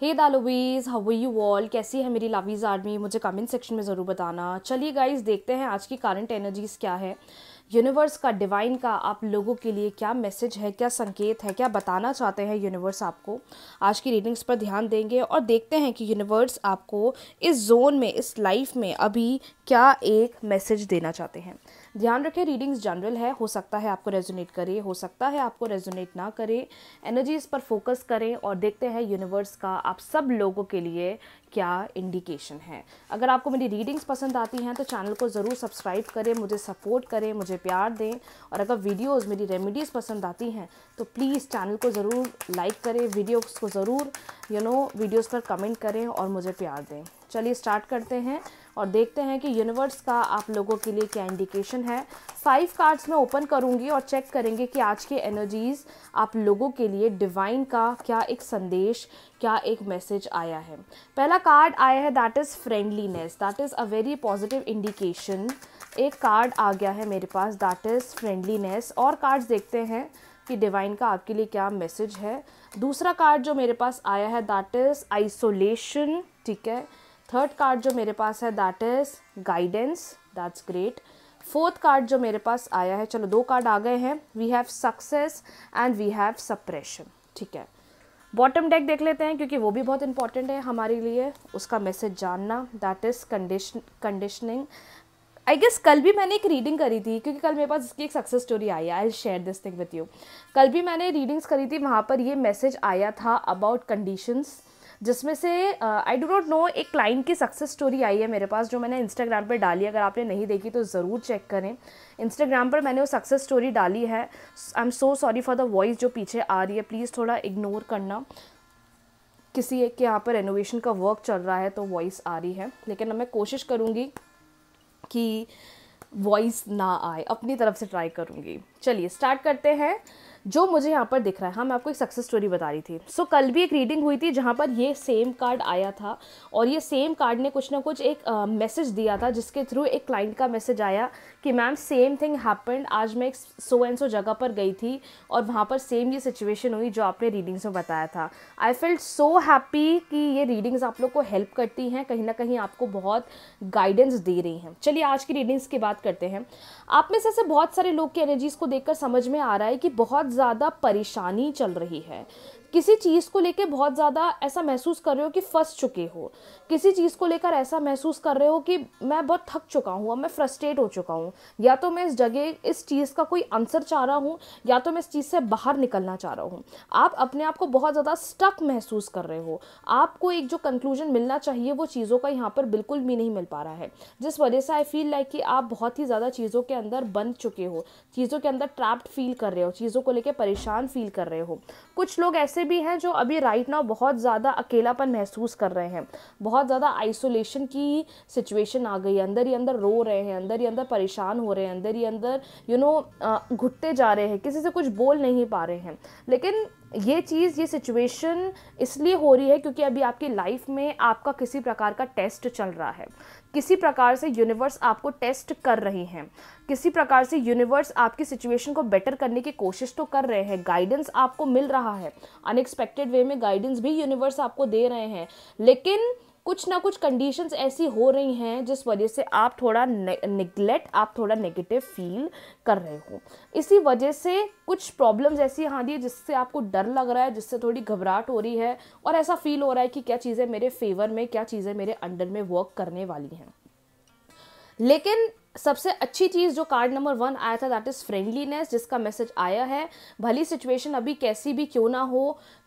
हे दालोवीज़ how you all कैसी है मेरी लवीज आर्मी मुझे कमेंट सेक्शन में ज़रूर बताना चलिए गाइज देखते हैं आज की करंट एनर्जीज़ क्या है यूनिवर्स का डिवाइन का आप लोगों के लिए क्या मैसेज है क्या संकेत है क्या बताना चाहते हैं यूनिवर्स आपको आज की रीडिंग्स पर ध्यान देंगे और देखते हैं कि यूनिवर्स आपको इस जोन में इस लाइफ में अभी क्या एक मैसेज देना चाहते हैं ध्यान रखें रीडिंग्स जनरल है हो सकता है आपको रेजोनेट करे हो सकता है आपको रेजोनेट ना करे एनर्जीज पर फोकस करें और देखते हैं यूनिवर्स का आप सब लोगों के लिए क्या इंडिकेशन है अगर आपको मेरी रीडिंग्स पसंद आती हैं तो चैनल को ज़रूर सब्सक्राइब करें मुझे सपोर्ट करें मुझे प्यार दें और अगर वीडियोस मेरी रेमेडीज़ पसंद आती हैं तो प्लीज़ चैनल को ज़रूर लाइक करें वीडियोस को ज़रूर यू नो वीडियोस पर कमेंट करें और मुझे प्यार दें चलिए स्टार्ट करते हैं और देखते हैं कि यूनिवर्स का आप लोगों के लिए क्या इंडिकेशन है फाइव कार्ड्स में ओपन करूँगी और चेक करेंगे कि आज की एनर्जीज़ आप लोगों के लिए डिवाइन का क्या एक संदेश क्या एक मैसेज आया है पहला कार्ड आया है that is friendliness that is a very positive indication एक कार्ड आ गया है मेरे पास दैट इज़ फ्रेंडलीनेस और कार्ड्स देखते हैं कि डिवाइन का आपके लिए क्या मैसेज है दूसरा कार्ड जो मेरे पास आया है दैट इज़ आइसोलेशन ठीक है थर्ड कार्ड जो मेरे पास है that is guidance that's great fourth card जो मेरे पास आया है चलो दो कार्ड आ गए हैं we have success and we have suppression ठीक है बॉटम डेक देख लेते हैं क्योंकि वो भी बहुत इंपॉर्टेंट है हमारे लिए उसका मैसेज जानना that is condition conditioning I guess कल भी मैंने एक रीडिंग करी थी क्योंकि कल मेरे पास इसकी एक सक्सेस स्टोरी आई है I share this thing with you कल भी मैंने रीडिंग्स करी थी वहाँ पर ये मैसेज आया था अबाउट कंडीशंस जिसमें से आई डो नॉट नो एक क्लाइंट की सक्सेस स्टोरी आई है मेरे पास जो मैंने इंस्टाग्राम पर डाली अगर आपने नहीं देखी तो ज़रूर चेक करें इंस्टाग्राम पर मैंने वो सक्सेस स्टोरी डाली है I am so sorry for the voice जो पीछे आ रही है प्लीज़ थोड़ा इग्नोर करना किसी एक के यहाँ पर रेनोवेशन का वर्क चल रहा है तो वॉइस आ रही है लेकिन मैं कोशिश करूँगी कि वॉइस ना आए अपनी तरफ से ट्राई करूँगी चलिए स्टार्ट करते हैं जो मुझे यहाँ पर दिख रहा है हाँ मैं आपको एक सक्सेस स्टोरी बता रही थी सो so, कल भी एक रीडिंग हुई थी जहाँ पर ये सेम कार्ड आया था और ये सेम कार्ड ने कुछ ना कुछ एक मैसेज uh, दिया था जिसके थ्रू एक क्लाइंट का मैसेज आया कि मैम सेम थिंग हैपेंड आज मैं एक सो एंड सो जगह पर गई थी और वहाँ पर सेम ये सिचुएशन हुई जो आपने रीडिंग्स में बताया था आई फील सो हैप्पी कि ये रीडिंग्स आप लोग को हेल्प करती हैं कहीं ना कहीं आपको बहुत गाइडेंस दे रही हैं चलिए आज की रीडिंग्स की बात करते हैं आप में से ऐसे बहुत सारे लोग की एनर्जीज़ को देखकर समझ में आ रहा है कि बहुत ज़्यादा परेशानी चल रही है किसी चीज़ को लेके बहुत ज़्यादा ऐसा महसूस कर रहे हो कि फंस चुके हो किसी चीज़ को लेकर ऐसा महसूस कर रहे हो कि मैं बहुत थक चुका हूँ और मैं फ्रस्ट्रेट हो चुका हूँ या तो मैं इस जगह इस चीज़ का कोई आंसर चाह रहा हूँ या तो मैं इस चीज़ से बाहर निकलना चाह रहा हूँ आप अपने आप को बहुत ज़्यादा स्टक महसूस कर रहे हो आपको एक जो कंक्लूजन मिलना चाहिए वो चीज़ों का यहाँ पर बिल्कुल भी नहीं मिल पा रहा है जिस वजह से आई फील लाइक कि आप बहुत ही ज़्यादा चीज़ों के अंदर बन चुके हो चीज़ों के अंदर ट्रैप्ड फील कर रहे हो चीज़ों को लेकर परेशान फील कर रहे हो कुछ लोग ऐसे ऐसे भी हैं जो अभी राइट नाउ बहुत ज़्यादा अकेलापन महसूस कर रहे हैं बहुत ज़्यादा आइसोलेशन की सिचुएशन आ गई है अंदर ही अंदर रो रहे हैं अंदर ही अंदर परेशान हो रहे हैं अंदर ही अंदर यू नो घुटते जा रहे हैं किसी से कुछ बोल नहीं पा रहे हैं लेकिन ये चीज़ ये सिचुएशन इसलिए हो रही है क्योंकि अभी आपकी लाइफ में आपका किसी प्रकार का टेस्ट चल रहा है किसी प्रकार से यूनिवर्स आपको टेस्ट कर रही हैं किसी प्रकार से यूनिवर्स आपकी सिचुएशन को बेटर करने की कोशिश तो कर रहे हैं गाइडेंस आपको मिल रहा है अनएक्सपेक्टेड वे में गाइडेंस भी यूनिवर्स आपको दे रहे हैं लेकिन कुछ ना कुछ कंडीशंस ऐसी हो रही हैं जिस वजह से आप थोड़ा निगलेक्ट आप थोड़ा नेगेटिव फील कर रहे हो इसी वजह से कुछ प्रॉब्लम्स ऐसी आ रही है जिससे आपको डर लग रहा है जिससे थोड़ी घबराहट हो रही है और ऐसा फील हो रहा है कि क्या चीज़ें मेरे फेवर में क्या चीज़ें मेरे अंडर में वर्क करने वाली हैं लेकिन सबसे अच्छी चीज़ जो कार्ड नंबर वन आया था दैट इज़ फ्रेंडलीनेस जिसका मैसेज आया है भली सिचुएशन अभी कैसी भी क्यों ना हो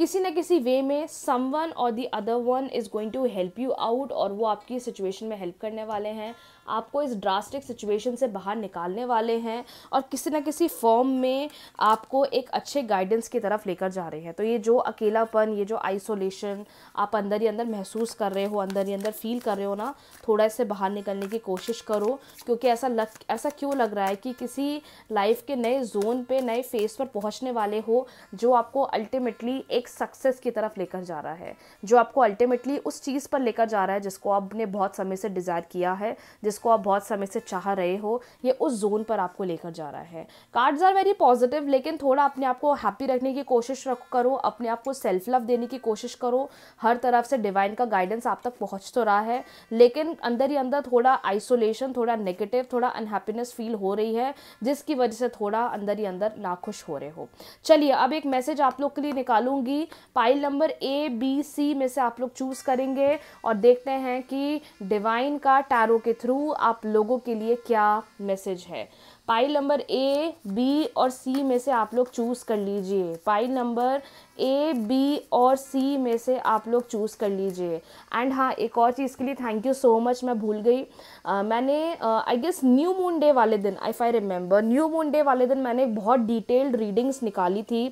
किसी न किसी वे में सम वन और the other one is going to help you out और वो आपकी सिचुएशन में हेल्प करने वाले हैं आपको इस ड्रास्टिक सिचुएशन से बाहर निकालने वाले हैं और किसी न किसी फॉर्म में आपको एक अच्छे गाइडेंस की तरफ लेकर जा रहे हैं तो ये जो अकेलापन ये जो आइसोलेशन आप अंदर ही अंदर महसूस कर रहे हो अंदर ही अंदर फील कर रहे हो ना थोड़ा इससे बाहर निकलने की कोशिश करो क्योंकि ऐसा लग ऐसा क्यों लग रहा है कि किसी लाइफ के नए जोन पे नए फेस पर पहुंचने वाले हो जो आपको अल्टीमेटली एक सक्सेस की तरफ लेकर जा रहा है जो आपको अल्टीमेटली उस चीज़ पर लेकर जा रहा है जिसको आपने बहुत समय से डिज़ायर किया है जिसको आप बहुत समय से चाह रहे हो ये उस जोन पर आपको लेकर जा रहा है कार्ड्स आर वेरी पॉजिटिव लेकिन थोड़ा अपने आप को हैप्पी रखने की कोशिश रख करो अपने आप को सेल्फ लव देने की कोशिश करो हर तरफ से डिवाइन का गाइडेंस आप तक पहुँच तो रहा है लेकिन अंदर ही अंदर थोड़ा आइसोलेशन थोड़ा नेगेटिव थोड़ा अनहैप्पीनेस फील हो रही है जिसकी वजह से थोड़ा अंदर ही अंदर नाखुश हो रहे हो चलिए अब एक मैसेज आप लोग के लिए निकालूंगी होगी pile number A B C में से आप लोग चूज़ करेंगे और देखते हैं कि डिवाइन का टैरो के थ्रू आप लोगों के लिए क्या मैसेज है पाइल नंबर ए बी और सी में से आप लोग चूज़ कर लीजिए पाइल नंबर ए बी और सी में से आप लोग चूज़ कर लीजिए एंड हाँ एक और चीज़ के लिए थैंक यू सो मच मैं भूल गई uh, मैंने I guess new moon day वाले दिन आई फाई रिमेंबर न्यू मून डे वाले दिन मैंने बहुत डिटेल्ड रीडिंग्स निकाली थी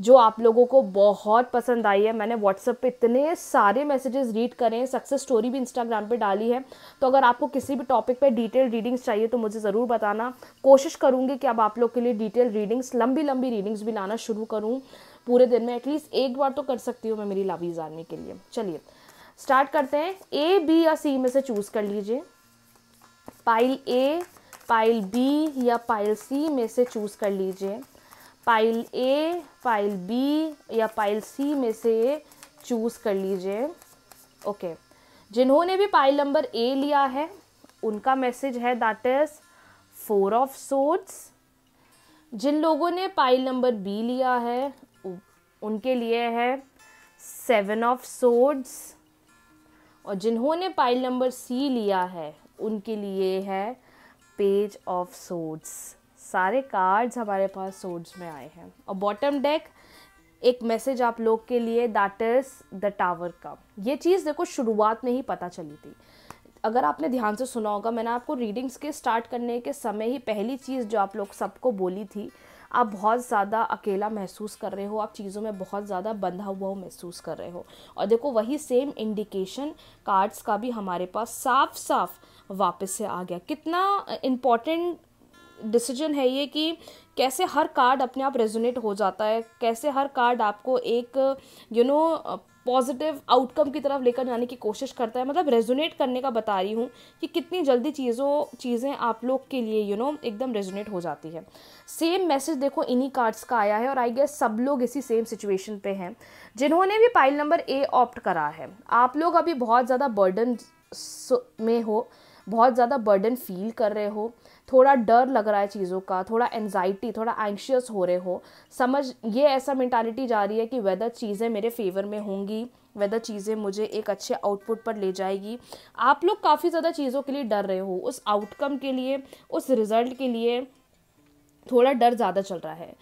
जो आप लोगों को बहुत पसंद आई है मैंने व्हाट्सएप पे इतने सारे मैसेजेस रीड करे हैं सक्सेस स्टोरी भी इंस्टाग्राम पे डाली है तो अगर आपको किसी भी टॉपिक पे डिटेल रीडिंग्स चाहिए तो मुझे ज़रूर बताना कोशिश करूँगी कि अब आप लोग के लिए डिटेल रीडिंग्स लंबी लंबी रीडिंग्स भी लाना शुरू करूँ पूरे दिन में एटलीस्ट एक बार तो कर सकती हूँ मैं मेरी लावीज आर्मी के लिए चलिए स्टार्ट करते हैं ए बी या सी में से चूज़ कर लीजिए पाइल ए पाइल बी या पाइल सी में से चूज़ कर लीजिए पाइल ए पाइल बी या पाइल सी में से चूज़ कर लीजिए ओके जिन्होंने भी पाइल नंबर ए लिया है उनका मैसेज है that is four of swords जिन लोगों ने पाइल नंबर बी लिया है उनके लिए है सेवन ऑफ सोड्स और जिन्होंने पाइल नंबर सी लिया है उनके लिए है पेज ऑफ सोड्स सारे कार्ड्स हमारे पास सोर्ड्स में आए हैं और बॉटम डेक एक मैसेज आप लोग के लिए दैट इज़ द टावर का ये चीज़ देखो शुरुआत में ही पता चली थी अगर आपने ध्यान से सुना होगा मैंने आपको रीडिंग्स के स्टार्ट करने के समय ही पहली चीज़ जो आप लोग सबको बोली थी आप बहुत ज़्यादा अकेला महसूस कर रहे हो आप चीज़ों में बहुत ज़्यादा बंधा हुआ महसूस कर रहे हो और देखो वही सेम इंडिकेशन कार्ड्स का भी हमारे पास साफ साफ वापस से आ गया कितना इम्पॉर्टेंट डिसीजन है ये कि कैसे हर कार्ड अपने आप रेजोनेट हो जाता है कैसे हर कार्ड आपको एक यू नो पॉजिटिव आउटकम की तरफ लेकर जाने की कोशिश करता है मतलब रेजोनेट करने का बता रही हूँ कि कितनी जल्दी चीज़ों चीज़ें आप लोग के लिए यू you नो know, एकदम रेजोनेट हो जाती है सेम मैसेज देखो इन्हीं कार्ड्स का आया है और आई गेस सब लोग इसी सेम सिचुएशन पे हैं जिन्होंने भी पाइल नंबर ए ऑप्ट करा है आप लोग अभी बहुत ज़्यादा बर्डन में हो बहुत ज़्यादा बर्डन फील कर रहे हो थोड़ा डर लग रहा है चीज़ों का थोड़ा एनजाइटी थोड़ा एंक्शियस हो रहे हो समझ ये ऐसा मैंटालिटी जा रही है कि वेदर चीज़ें मेरे फेवर में होंगी वेदर चीज़ें मुझे एक अच्छे आउटपुट पर ले जाएगी आप लोग काफ़ी ज़्यादा चीज़ों के लिए डर रहे हो उस आउटकम के लिए उस रिज़ल्ट के लिए थोड़ा डर ज़्यादा चल रहा है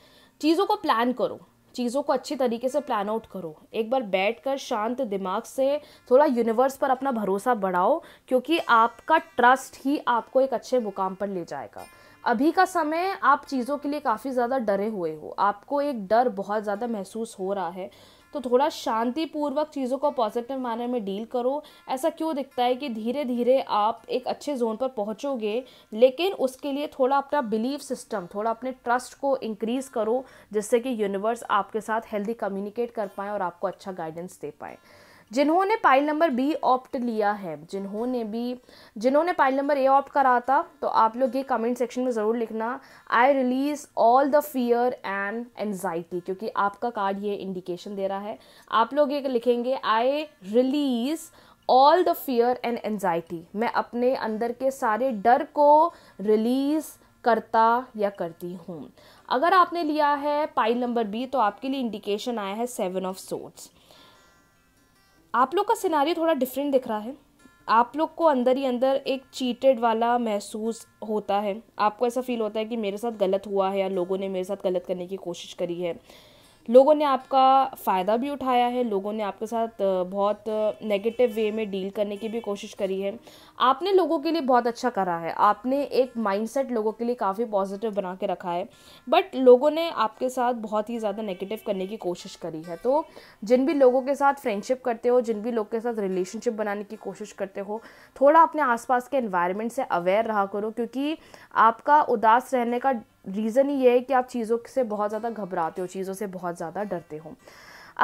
चीज़ों को प्लान करो चीज़ों को अच्छी तरीके से प्लान आउट करो एक बार बैठकर शांत दिमाग से थोड़ा यूनिवर्स पर अपना भरोसा बढ़ाओ क्योंकि आपका ट्रस्ट ही आपको एक अच्छे मुकाम पर ले जाएगा अभी का समय आप चीज़ों के लिए काफ़ी ज़्यादा डरे हुए हो आपको एक डर बहुत ज़्यादा महसूस हो रहा है तो थोड़ा शांतिपूर्वक चीज़ों को पॉजिटिव मैनर में डील करो ऐसा क्यों दिखता है कि धीरे धीरे आप एक अच्छे जोन पर पहुँचोगे लेकिन उसके लिए थोड़ा अपना बिलीव सिस्टम थोड़ा अपने ट्रस्ट को इंक्रीज़ करो जिससे कि यूनिवर्स आपके साथ हेल्दी कम्युनिकेट कर पाएँ और आपको अच्छा गाइडेंस दे पाएँ जिन्होंने पाइल नंबर बी ऑप्ट लिया है जिन्होंने भी जिन्होंने पाइल नंबर ए ऑप्ट करा था तो आप लोग ये कमेंट सेक्शन में ज़रूर लिखना I release all the fear and anxiety क्योंकि आपका कार्ड ये इंडिकेशन दे रहा है आप लोग ये लिखेंगे I release all the fear and anxiety मैं अपने अंदर के सारे डर को रिलीज़ करता या करती हूँ अगर आपने लिया है पाइल नंबर बी तो आपके लिए इंडिकेशन आया है सेवन ऑफ सोट्स आप लोग का सिनारी थोड़ा डिफरेंट दिख रहा है आप लोग को अंदर ही अंदर एक चीटेड वाला महसूस होता है आपको ऐसा फील होता है कि मेरे साथ गलत हुआ है या लोगों ने मेरे साथ गलत करने की कोशिश करी है लोगों ने आपका फ़ायदा भी उठाया है लोगों ने आपके साथ बहुत नेगेटिव वे में डील करने की भी कोशिश करी है आपने लोगों के लिए बहुत अच्छा करा है आपने एक माइंडसेट लोगों के लिए काफ़ी पॉजिटिव बना के रखा है बट लोगों ने आपके साथ बहुत ही ज़्यादा नेगेटिव करने की कोशिश करी है तो जिन भी लोगों के साथ फ्रेंडशिप करते हो जिन भी लोग के साथ रिलेशनशिप बनाने की कोशिश करते हो थोड़ा अपने आसपास के इन्वायरमेंट से अवेयर रहा करो क्योंकि आपका उदास रहने का रीज़न ही ये है कि आप चीज़ों से बहुत ज़्यादा घबराते हो चीज़ों से बहुत ज़्यादा डरते हो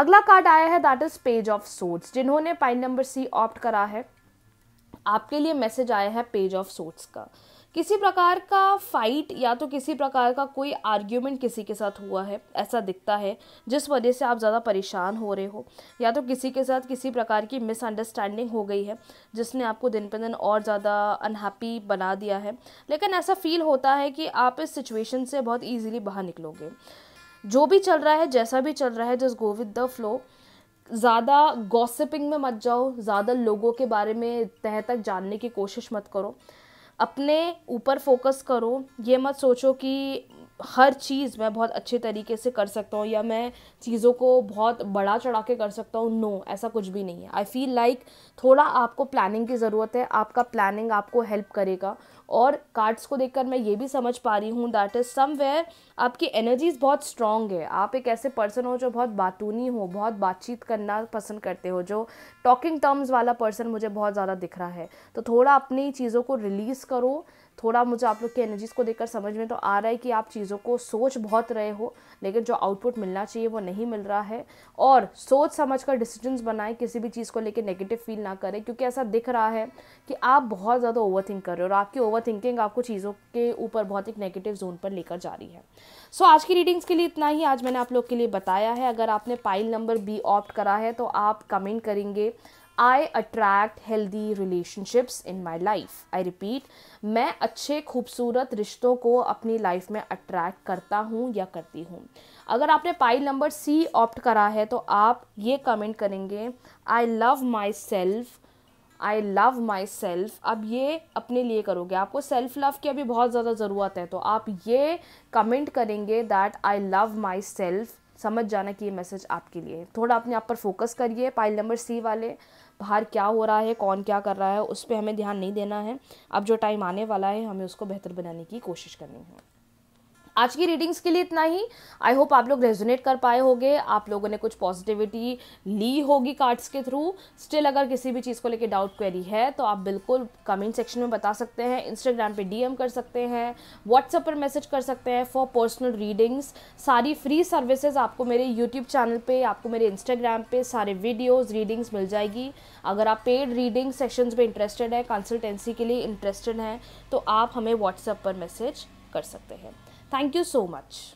अगला कार्ड आया है that is page of swords जिन्होंने पाइन नंबर सी ऑप्ट करा है आपके लिए मैसेज आया है पेज ऑफ सोट्स का किसी प्रकार का फाइट या तो किसी प्रकार का कोई आर्ग्यूमेंट किसी के साथ हुआ है ऐसा दिखता है जिस वजह से आप ज़्यादा परेशान हो रहे हो या तो किसी के साथ किसी प्रकार की मिसअंडरस्टैंडिंग हो गई है जिसने आपको दिन पर दिन और ज़्यादा अनहैप्पी बना दिया है लेकिन ऐसा फील होता है कि आप इस सिचुएशन से बहुत ईजिली बाहर निकलोगे जो भी चल रहा है जैसा भी चल रहा है just go with the flow ज़्यादा गॉसिपिंग में मत जाओ ज़्यादा लोगों के बारे में तह तक जानने की कोशिश मत करो अपने ऊपर फोकस करो ये मत सोचो कि हर चीज़ मैं बहुत अच्छे तरीके से कर सकता हूँ या मैं चीज़ों को बहुत बड़ा चढ़ा के कर सकता हूँ नो no, ऐसा कुछ भी नहीं है आई फील लाइक थोड़ा आपको प्लानिंग की ज़रूरत है आपका प्लानिंग आपको हेल्प करेगा और कार्ड्स को देखकर मैं ये भी समझ पा रही हूँ दैट इज़ समवेयर आपकी एनर्जीज़ बहुत स्ट्रॉन्ग है आप एक ऐसे पर्सन हो जो बहुत बातूनी हो बहुत बातचीत करना पसंद करते हो जो टॉकिंग टर्म्स वाला पर्सन मुझे बहुत ज़्यादा दिख रहा है तो थोड़ा अपनी चीज़ों को रिलीज़ करो थोड़ा मुझे आप लोग की एनर्जीज़ को देखकर समझ में तो आ रहा है कि आप चीज़ों को सोच बहुत रहे हो लेकिन जो आउटपुट मिलना चाहिए वो नहीं मिल रहा है और सोच समझ कर डिसीजन बनाएं किसी भी चीज़ को लेकर नेगेटिव फील ना करें क्योंकि ऐसा दिख रहा है कि आप बहुत ज़्यादा ओवर थिंक कर रहे हो और आपकी ओवर थिंकिंग आपको चीज़ों के ऊपर बहुत एक नेगेटिव जोन पर लेकर जा रही है सो so, आज की रीडिंग्स के लिए इतना ही आज मैंने आप लोग के लिए बताया है अगर आपने पाइल नंबर बी ऑप्ट करा है तो आप कमेंट करेंगे I attract healthy relationships in my life I repeat मैं अच्छे खूबसूरत रिश्तों को अपनी लाइफ में अट्रैक्ट करता हूँ या करती हूँ अगर आपने पाइल नंबर सी ऑप्ट करा है तो आप ये कमेंट करेंगे I love myself I love myself अब ये अपने लिए करोगे आपको सेल्फ लव की अभी बहुत ज़्यादा ज़रूरत है तो आप ये कमेंट करेंगे that I love myself समझ जाना कि ये मैसेज आपके लिए थोड़ा अपने आप पर फोकस करिए पाइल नंबर सी वाले बाहर क्या हो रहा है कौन क्या कर रहा है उस पर हमें ध्यान नहीं देना है अब जो टाइम आने वाला है हमें उसको बेहतर बनाने की कोशिश करनी है आज की रीडिंग्स के लिए इतना ही आई होप आप लोग रेजोनेट कर पाए होंगे आप लोगों ने कुछ पॉजिटिविटी ली होगी कार्ड्स के थ्रू स्टिल अगर किसी भी चीज़ को लेकर डाउट क्वेरी है तो आप बिल्कुल कमेंट सेक्शन में बता सकते हैं इंस्टाग्राम पे डीएम कर सकते हैं व्हाट्सएप पर मैसेज कर सकते हैं फॉर पर्सनल रीडिंग्स सारी फ्री सर्विसेज आपको मेरे यूट्यूब चैनल पर आपको मेरे इंस्टाग्राम पर सारे वीडियोज़ रीडिंग्स मिल जाएगी अगर आप पेड रीडिंग सेक्शंस में इंटरेस्टेड है कंसल्टेंसी के लिए इंटरेस्टेड हैं तो आप हमें व्हाट्सएप पर मैसेज कर सकते हैं Thank you so much.